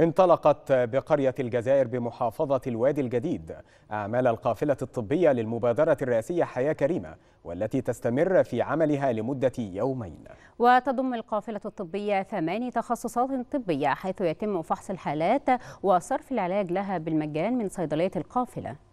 انطلقت بقرية الجزائر بمحافظة الوادي الجديد أعمال القافلة الطبية للمبادرة الرئاسية حياة كريمة والتي تستمر في عملها لمدة يومين وتضم القافلة الطبية ثماني تخصصات طبية حيث يتم فحص الحالات وصرف العلاج لها بالمجان من صيدلية القافلة